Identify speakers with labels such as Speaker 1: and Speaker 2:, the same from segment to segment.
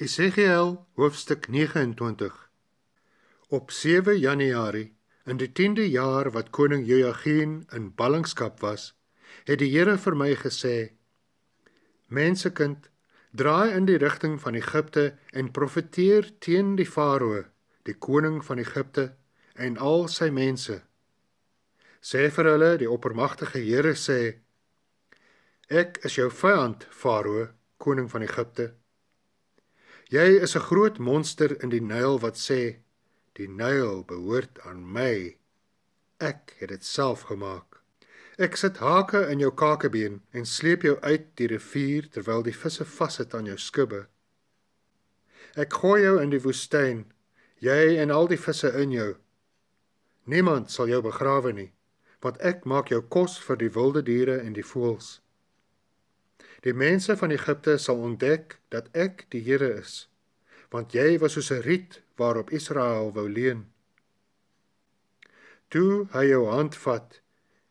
Speaker 1: Esegiel hoofstuk 29 Op 7 Januarie in die 10de jaar wat koning Joiagin in ballingskap was, het die Here vir my gesê: Mensekind, draai in die rigting van Egipte en profeteer teen die Farao, die koning van Egipte en al sy mense. Sê vir hulle die oppermagtige Here sê: Ek is jou vyand, Farao, koning van Egipte. Jy is 'n groot monster in die Nyl wat sê die Nyl behoort aan my. Ek het dit self gemaak. Ek sit hake in jou kakebeen en sleep jou uit die rivier terwyl die visse vassit aan jou skubbe. Ek gooi jou in die woestyn, jy en al die visse in jou. Niemand sal jou begrawe nie, want ek maak jou kos vir die wilde diere en die voëls. Die mense van Egipte sal ontdek dat ek die Here is, want jy was soos 'n riet waarop Israel wou leun. Toe hy jou hand vat,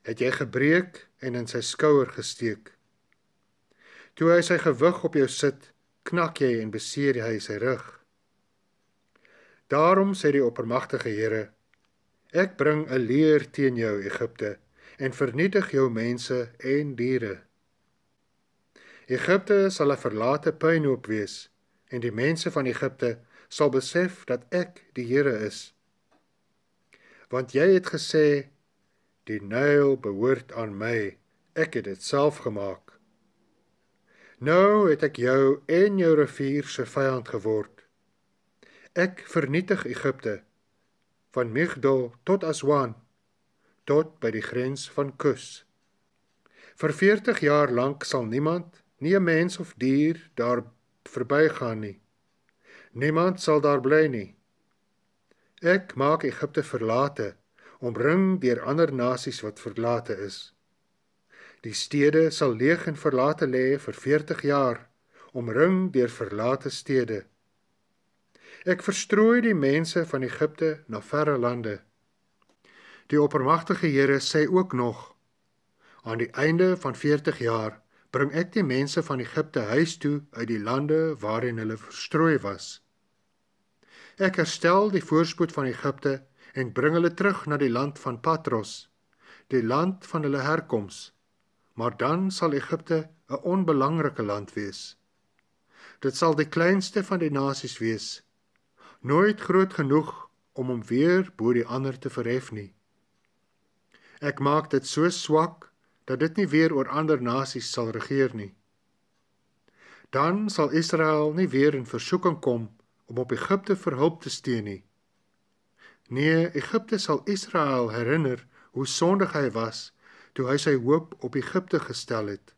Speaker 1: het jy gebreek en in sy skouer gesteek. Toe hy sy gewig op jou sit, knak jy en beseer hy sy rug. Daarom sê die oppermagtige Here: Ek bring 'n leer teen jou Egipte en vernietig jou mense en diere. Egipte sal 'n verlate puinhoop wees en die mense van Egipte sal besef dat ek die Here is. Want jy het gesê die Nyl behoort aan my. Ek het dit self gemaak. Nou het ek jou en jou rivier se vyand geword. Ek vernietig Egipte van Migdol tot Aswan tot by die grens van Kus. Vir 40 jaar lank sal niemand nie 'n mens of dier daar verbygaan nie. Niemand sal daar bly nie. Ek maak Egipte verlate, omring deur ander nasies wat verlate is. Die stede sal leeg en verlate lê vir 40 jaar, omring deur verlate stede. Ek verstrooi die mense van Egipte na verre lande. Die oppermagtige Here sê ook nog aan die einde van 40 jaar bring ek die mense van Egipte huis toe uit die lande waarin hulle verstrooi was. Ek herstel die voorspoed van Egipte en bring hulle terug na die land van Patros, die land van hulle herkoms. Maar dan sal Egipte 'n onbelangrike land wees. Dit sal die kleinste van die nasies wees, nooit groot genoeg om hom weer bo die ander te verhef nie. Ek maak dit so swak dat dit nie weer oor ander nasies sal regeer nie. Dan sal Israel nie weer in versoeking kom om op Egipte vir hulp te steun nie. Nee, Egipte sal Israel herinner hoe sondig hy was toe hy sy hoop op Egipte gestel het.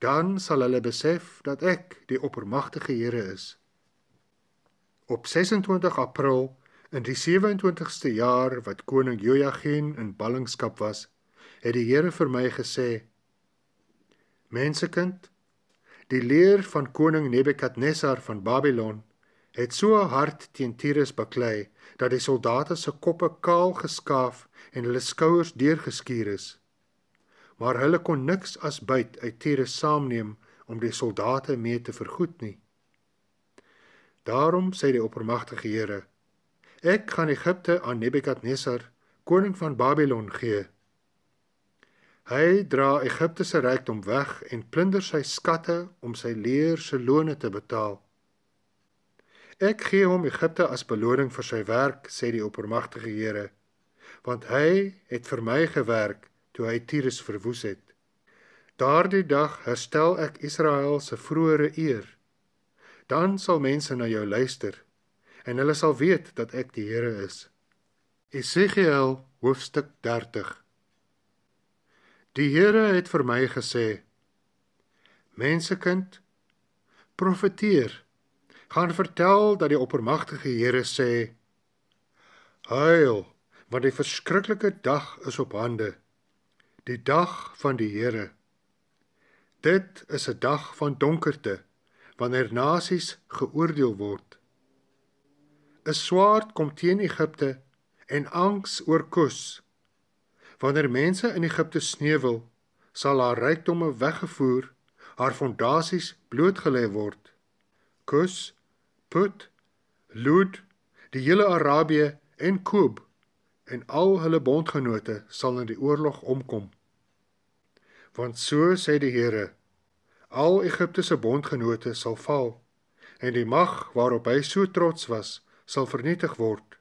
Speaker 1: Dan sal hulle besef dat ek die oppermagtige Here is. Op 26 April in die 27ste jaar wat koning Jojagin in ballingskap was, het die Here vir my gesê: Mensekind, die leer van koning Nebukadnessar van Babylon het so hard teen Tyrus baklei dat die soldate se koppe kaal geskaaf en hulle skouers deurgeskuur is. Maar hulle kon niks as byt uit Tyrus saamneem om die soldate mee te vergoed nie. Daarom sê die oppermagtige Here: Ek gaan Egipte aan Nebukadnessar, koning van Babylon gee Hy dra Egipte se rykdom weg en plunder sy skatte om sy leer se lone te betaal. Ek gee hom Egipte as beloning vir sy werk, sê die oppermagtige Here, want hy het vir my gewerk toe hy Tyrus verwoes het. Daardie dag herstel ek Israel se vroeëre eer. Dan sal mense na jou luister en hulle sal weet dat ek die Here is. Esegiel hoofstuk 30 Die Here het vir my gesê: Mensekind, profeteer. Gaan vertel dat die oppermagtige Here sê: Huil, want die verskriklike dag is op hande. Die dag van die Here. Dit is 'n dag van donkerte wanneer nasies geoordeel word. 'n Swaard kom teen Egipte en angs oor Kus. Wanneer mense in Egipte sneuwel, sal haar rykdomme weggevoer, haar fondasies blootgelê word. Kus, Put, Lud, die hele Arabië en Kub en al hulle bondgenote sal in die oorlog omkom. Want so sê die Here, al Egipte se bondgenote sal val en die mag waarop hy so trots was, sal vernietig word.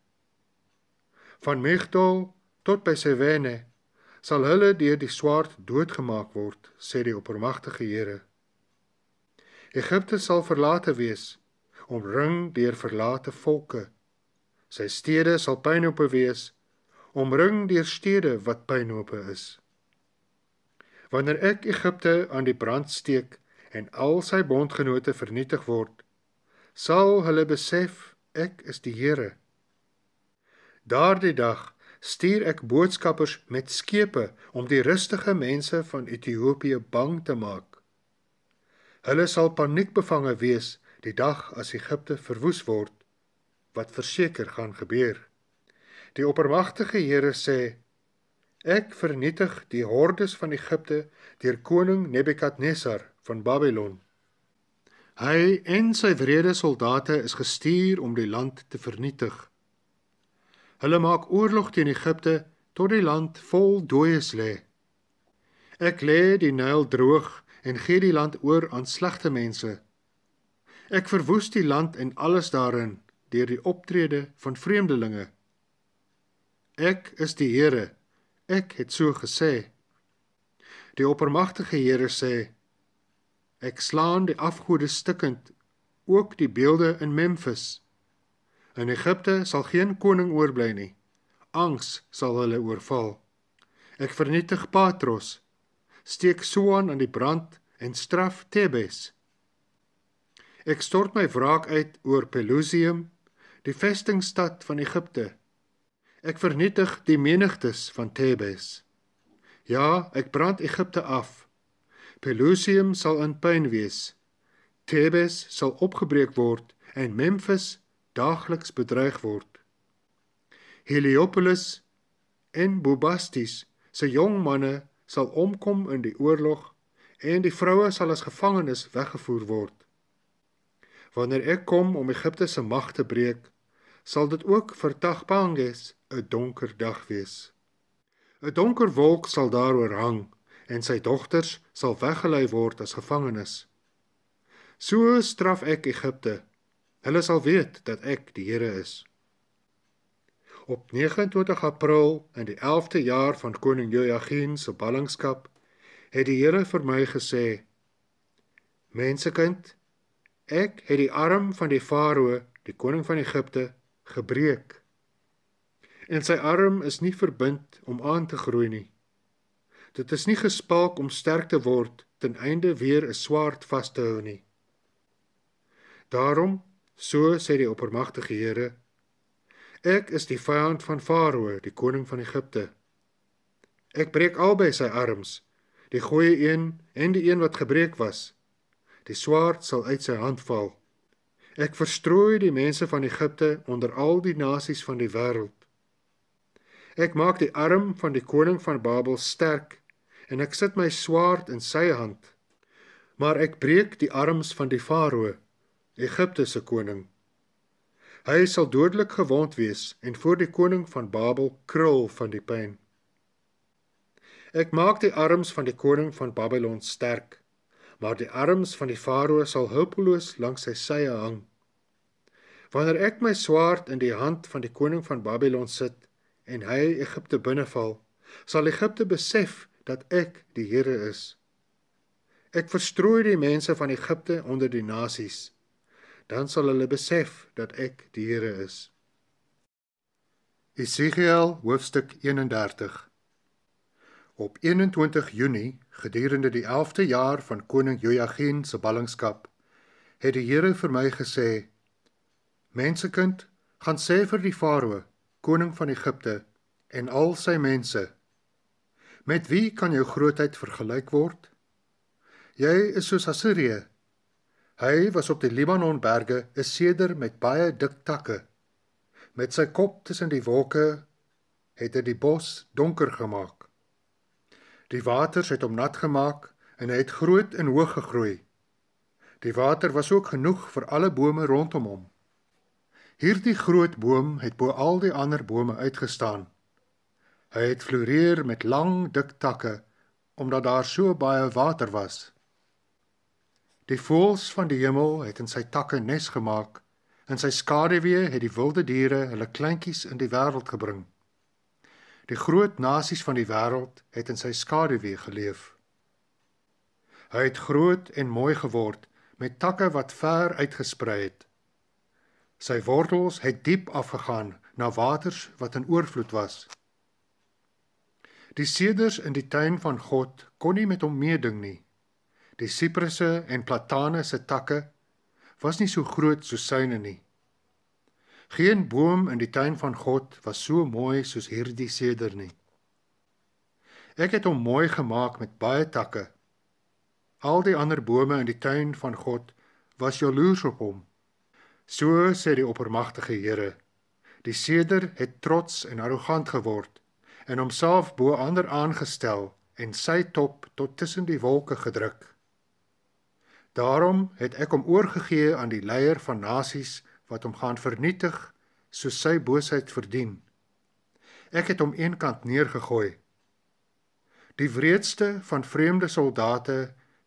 Speaker 1: Van Megdol tot by Sewene sal hulle deur die swaard doodgemaak word, sê die oppermagtige Here. Egipte sal verlate wees, omring deur verlate volke. Sy stede sal pynhope wees, omring deur stede wat pynhope is. Wanneer ek Egipte aan die brand steek en al sy bondgenote vernietig word, sal hulle besef ek is die Here. Daardie dag stuur ek boodskappers met skepe om die rustige mense van Ethiopië bang te maak. Hulle sal paniekbevange wees die dag as Egipte verwoes word, wat verseker gaan gebeur. Die oppermagtige Here sê: Ek vernietig die hordes van Egipte deur koning Nebukadnesar van Babylon. Hy en sy wrede soldate is gestuur om die land te vernietig. Hulle maak oorlog teen Egipte tot die land vol dooies lê. Ek lê die Nyl droog en gee die land oor aan slegte mense. Ek verwoes die land en alles daarin deur die optrede van vreemdelinge. Ek is die Here. Ek het so gesê. Die oppermagtige Here sê: Ek slaan die afgode stikkend, ook die beelde in Memphis. In Egipte sal geen koning oorbly nie. Angs sal hulle oorval. Ek vernietig Patros, steek Soan aan die brand en straf Thebes. Ek stort my wraak uit oor Pelusium, die vestingstad van Egipte. Ek vernietig die menigtes van Thebes. Ja, ek brand Egipte af. Pelusium sal in pyn wees. Thebes sal opgebreek word en Memphis daagliks bedreig word. Heliopolis en Bubastis se jong manne sal omkom in die oorlog en die vroue sal as gevangenes weggevoer word. Wanneer ek kom om Egipte se mag te breek, sal dit ook vir Tahpanhes 'n donker dag wees. 'n Donker wolk sal daaroor hang en sy dogters sal weggelei word as gevangenes. So straf ek Egipte Hulle sal weet dat ek die Here is. Op 29 April in die 11de jaar van koning Jojagin se ballingskap het die Here vir my gesê: Mensekind, ek het die arm van die Farao, die koning van Egipte, gebreek. En sy arm is nie verbind om aan te groei nie. Dit is nie gespalk om sterk te word ten einde weer 'n swaard vas te hou nie. Daarom So sê die oppermagtige Here: Ek is die vyand van Farao, die koning van Egipte. Ek breek albei sy arms, die goeie een en die een wat gebreek was. Die swaard sal uit sy hand val. Ek verstrooi die mense van Egipte onder al die nasies van die wêreld. Ek maak die arm van die koning van Babel sterk en ek sit my swaard in sy hand. Maar ek breek die arms van die Farao Egipte se koning. Hy sal dodelik gewond wees en voor die koning van Babel krul van die pyn. Ek maak die arms van die koning van Babylon sterk, maar die arms van die farao sal hulpeloos langs sy sye hang. Wanneer ek my swaard in die hand van die koning van Babylon sit en hy Egipte binneval, sal Egipte besef dat ek die Here is. Ek verstrooi die mense van Egipte onder die nasies dan sal hulle besef dat ek die Here is. Esegiel hoofstuk 31 Op 21 Junie, gedurende die 11de jaar van koning Jojagin se ballingskap, het die Here vir my gesê: Mensekind, gaan sê vir die Farao, koning van Egipte, en al sy mense: Met wie kan jou grootheid vergelyk word? Jy is soos Assirië, Hy was op die Libanonberge, 'n seder met baie dik takke. Met sy kop tussen die wolke het hy die bos donker gemaak. Die waters het hom nat gemaak en hy het groot en hoog gegroei. Die water was ook genoeg vir alle bome rondom hom. Hierdie groot boom het bo al die ander bome uitgestaan. Hy het floreer met lang dik takke omdat daar so baie water was. Die voëls van die hemel het in sy takke nes gemaak en sy skaduwee het die wilde diere hulle kleintjies in die wêreld gebring. Die groot nasies van die wêreld het in sy skaduwee geleef. Hy het groot en mooi geword met takke wat ver uitgesprei het. Sy wortels het diep afgegaan na waters wat in oorvloed was. Die seders in die tuin van God kon nie met hom meeding nie. Die siprusse en platane se takke was nie so groot soos syne nie. Geen boom in die tuin van God was so mooi soos hierdie seder nie. Ek het hom mooi gemaak met baie takke. Al die ander bome in die tuin van God was jaloers op hom. So sê die oppermagtige Here. Die seder het trots en arrogant geword en homself bo ander aangestel en sy top tot tussen die wolke gedruk. Daarom het ek hom oorgegee aan die leier van nasies wat hom gaan vernietig soos sy boosheid verdien. Ek het hom eenkant neergegooi. Die wreedste van vreemde soldate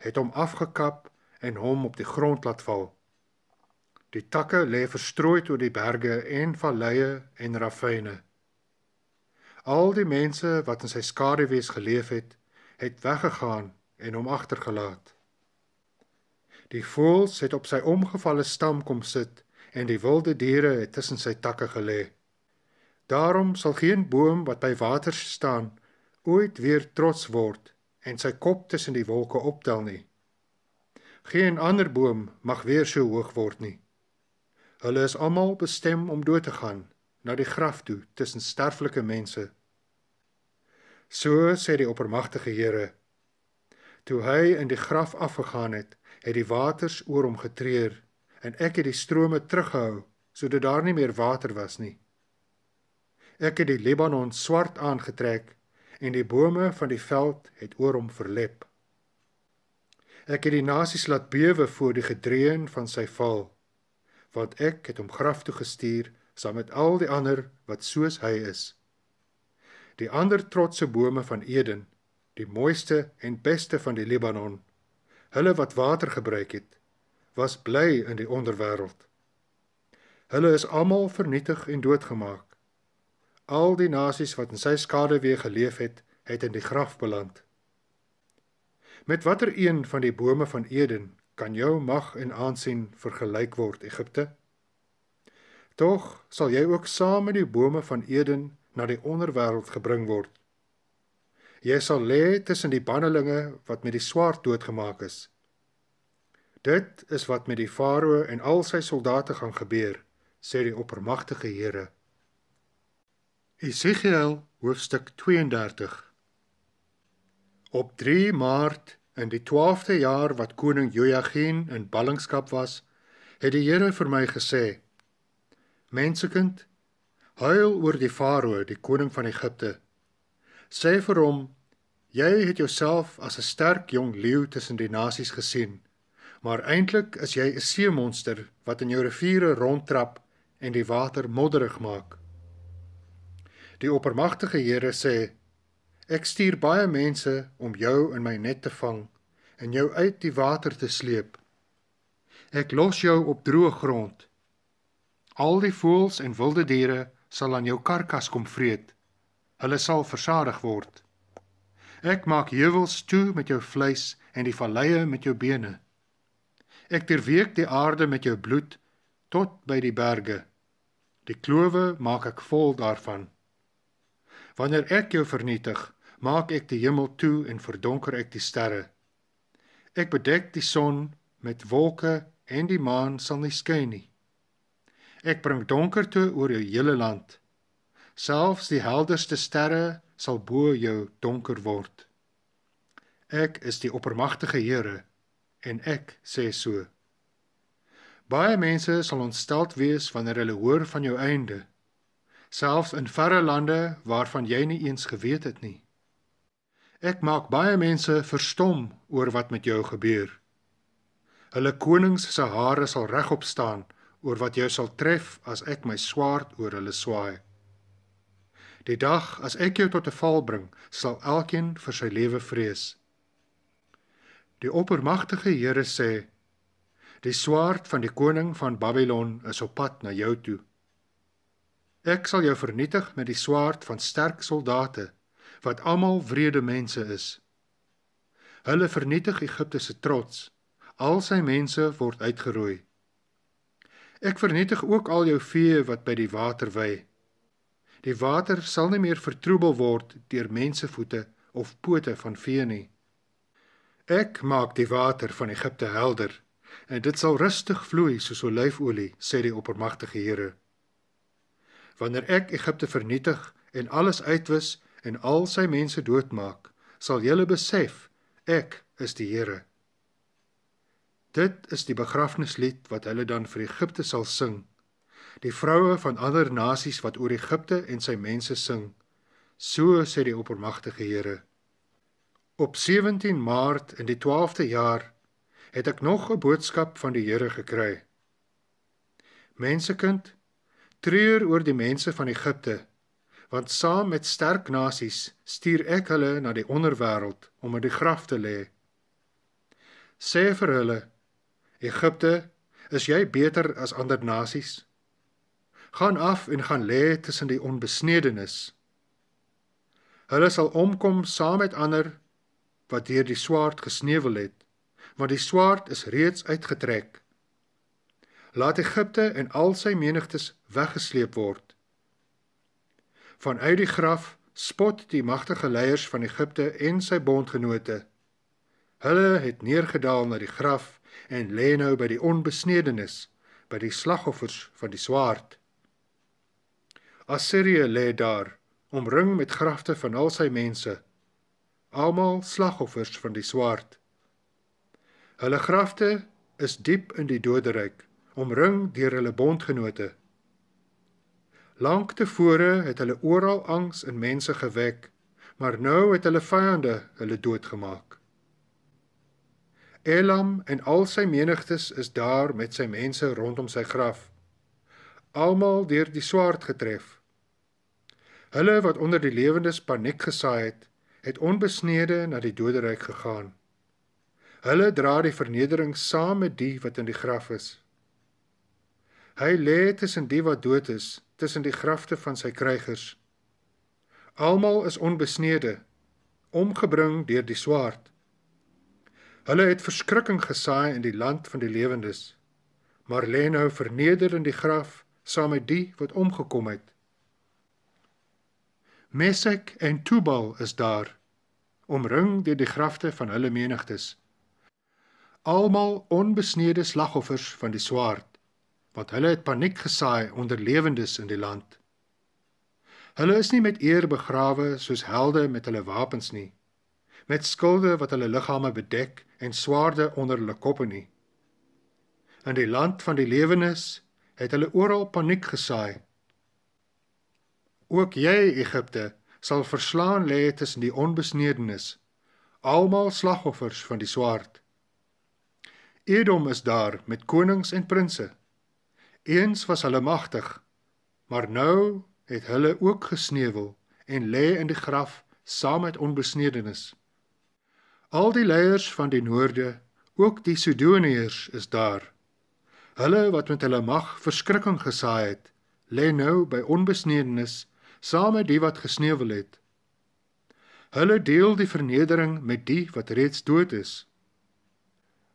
Speaker 1: het hom afgekap en hom op die grond laat val. Die takke lê verstrooi oor die berge en valleie en ravyne. Al die mense wat in sy skaduwee geleef het, het weggegaan en hom agtergelaat. Die voëls het op sy omgevalle stam kom sit en die wilde diere het tussen sy takke gelê. Daarom sal geen boom wat by water staan ooit weer trots word en sy kop tussen die wolke optel nie. Geen ander boom mag weer so hoog word nie. Hulle is almal bestem om dood te gaan na die graf toe tussen sterflike mense. So sê die oppermagtige Here. Toe hy in die graf afgegaan het, het die waters oor hom getreur en ek het die strome teruggehou sodat daar nie meer water was nie. Ek het die Libanon swart aangetrek en die bome van die veld het oor hom verlep. Ek het die nasies laat bewe voor die gedreun van sy val, want ek het hom graf toe gestuur saam met al die ander wat soos hy is. Die ander trotse bome van Eden, die mooiste en beste van die Libanon, Hulle wat water gebruik het, was bly in die onderwêreld. Hulle is almal vernietig en doodgemaak. Al die nasies wat in sy skaduwee geleef het, het in die graf beland. Met watter een van die bome van Eden kan jou mag en aansien vergelyk word, Egipte? Tog sal jy ook saam met die bome van Eden na die onderwêreld gebring word Jy sal lê tussen die bannelinge wat met die swaard doodgemaak is. Dit is wat met die farao en al sy soldate gaan gebeur, sê die oppermagtige Here. Esegiel hoofstuk 32 Op 3 Maart in die 12de jaar wat koning Jojagin in ballingskap was, het die Here vir my gesê: Mensekind, huil oor die farao, die koning van Egipte sê vir hom: "Jy het jouself as 'n sterk jong leeu tussen die nasies gesien, maar eintlik is jy 'n seemonster wat in jou riviere rondtrap en die water modderig maak." Die oppermagtige Here sê: "Ek stuur baie mense om jou in my net te vang en jou uit die water te sleep. Ek los jou op droë grond. Al die voëls en wilde diere sal aan jou karkas kom vreet hulle sal versadig word. Ek maak heuwels toe met jou vleis en die valleie met jou bene. Ek terweek die aarde met jou bloed tot by die berge. Die klowe maak ek vol daarvan. Wanneer ek jou vernietig, maak ek die hemel toe en verdonker ek die sterre. Ek bedek die son met wolke en die maan sal nie skyn nie. Ek bring donker toe oor jou hele land selfs die helderste sterre sal bo jou donker word. Ek is die oppermagtige Here en ek sê so. Baie mense sal ontsteld wees wanneer hulle hoor van jou einde, selfs in verre lande waarvan jy nie eens geweet het nie. Ek maak baie mense verstom oor wat met jou gebeur. Hulle konings se hare sal regop staan oor wat jou sal tref as ek my swaard oor hulle swaai. Die dag as ek jou tot 'n val bring, sal elkeen vir sy lewe vrees. Die oppermagtige Here sê: Die swaard van die koning van Babylon is op pad na jou toe. Ek sal jou vernietig met die swaard van sterk soldate wat almal wrede mense is. Hulle vernietig Egipte se trots. Al sy mense word uitgeroei. Ek vernietig ook al jou vee wat by die water wey. Die water sal nie meer vertroebel word deur mensevoete of pote van vee nie. Ek maak die water van Egipte helder en dit sal rustig vloei soos olyfolie, sê die oppermagtige Here. Wanneer ek Egipte vernietig en alles uitwis en al sy mense doodmaak, sal julle besef ek is die Here. Dit is die begrafnislied wat hulle dan vir Egipte sal sing die vroue van ander nasies wat oor Egipte en sy mense sing. So sê die oppermagtige Here. Op 17 Maart in die 12de jaar het ek nog 'n boodskap van die Here gekry. Mensekind, treur oor die mense van Egipte, want saam met sterk nasies stuur ek hulle na die onderwêreld om in die graf te lê. Sê vir hulle, Egipte, is jy beter as ander nasies? gaan af en gaan lê tussen die onbesnedenis. Hulle sal omkom saam met ander wat deur die swaard gesneuwel het, want die swaard is reeds uitgetrek. Laat Egipte en al sy menigtes weggesleep word. Vanuit die graf spot die magtige leiers van Egipte en sy bondgenote. Hulle het neergedaal na die graf en lê nou by die onbesnedenis, by die slagoffers van die swaard. Assirië lê daar, omring met grafte van al sy mense, almal slagoffers van die swaard. Hulle grafte is diep in die doderyk, omring deur hulle bondgenote. Lank tevore het hulle oral angs in mense gewek, maar nou het hulle vyande hulle doodgemaak. Elam en al sy menigtes is daar met sy mense rondom sy graf, almal deur die swaard getref. Hulle wat onder die lewendes paniek gesaai het, het onbesnede na die doderyk gegaan. Hulle dra die vernedering saam met die wat in die graf is. Hy lê tussen die wat dood is, tussen die grafte van sy krygers. Almal is onbesnede, omgebring deur die swaard. Hulle het verskrikking gesaai in die land van die lewendes, maar lê nou vernederd in die graf saam met die wat omgekom het. Mesek en Tubal is daar, omring deur die grafte van hulle menigtes. Almal onbesneede slagoffers van die swaard, wat hulle het paniek gesaai onder lewendes in die land. Hulle is nie met eer begrawe soos helde met hulle wapens nie, met skilde wat hulle liggame bedek en swaarde onder hulle koppe nie. In die land van die lewendes het hulle oral paniek gesaai Ook jy, Egipte, sal verslaan lê tussen die onbesnedenis, almal slagoffers van die swaard. Edom is daar met konings en prinses. Eens was hulle magtig, maar nou het hulle ook gesneuwel en lê in die graf saam met onbesnedenis. Al die leiers van die noorde, ook die Sidoniërs is daar. Hulle wat met hulle mag verskrikking gesaai het, lê nou by onbesnedenis saam met die wat gesneuwel het. Hulle deel die vernedering met die wat reeds dood is.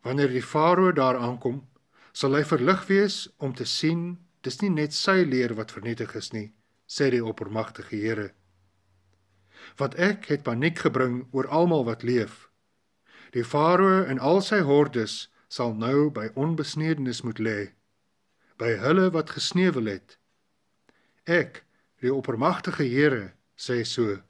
Speaker 1: Wanneer die farao daar aankom, sal hy verlig wees om te sien dis nie net sy leer wat vernietig is nie, sê die oppermagtige Here. Wat ek het paniek gebring oor almal wat leef. Die farao en al sy hordes sal nou by onbesnedenis moet lê, by hulle wat gesneuwel het. Ek die oppermagtige Here sê so